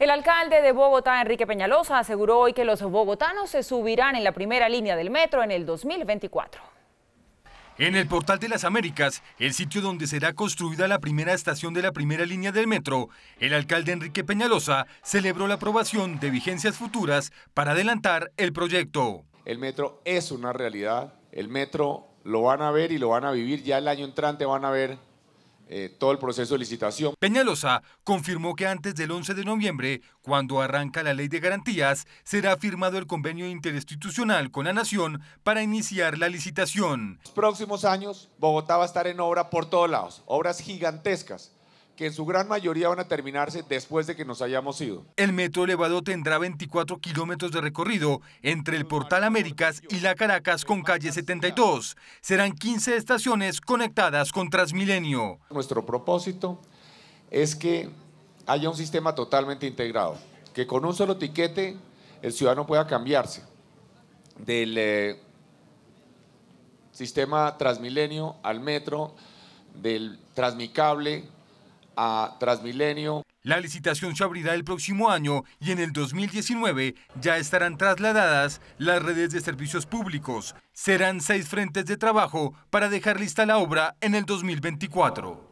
El alcalde de Bogotá, Enrique Peñalosa, aseguró hoy que los bogotanos se subirán en la primera línea del metro en el 2024. En el portal de las Américas, el sitio donde será construida la primera estación de la primera línea del metro, el alcalde Enrique Peñalosa celebró la aprobación de vigencias futuras para adelantar el proyecto. El metro es una realidad, el metro lo van a ver y lo van a vivir, ya el año entrante van a ver eh, todo el proceso de licitación. Peñalosa confirmó que antes del 11 de noviembre, cuando arranca la ley de garantías, será firmado el convenio interinstitucional con la Nación para iniciar la licitación. los próximos años, Bogotá va a estar en obra por todos lados, obras gigantescas que en su gran mayoría van a terminarse después de que nos hayamos ido. El metro elevado tendrá 24 kilómetros de recorrido entre el Portal Américas y la Caracas con calle 72. Serán 15 estaciones conectadas con Transmilenio. Nuestro propósito es que haya un sistema totalmente integrado, que con un solo tiquete el ciudadano pueda cambiarse del eh, sistema Transmilenio al metro, del Transmicable la licitación se abrirá el próximo año y en el 2019 ya estarán trasladadas las redes de servicios públicos. Serán seis frentes de trabajo para dejar lista la obra en el 2024.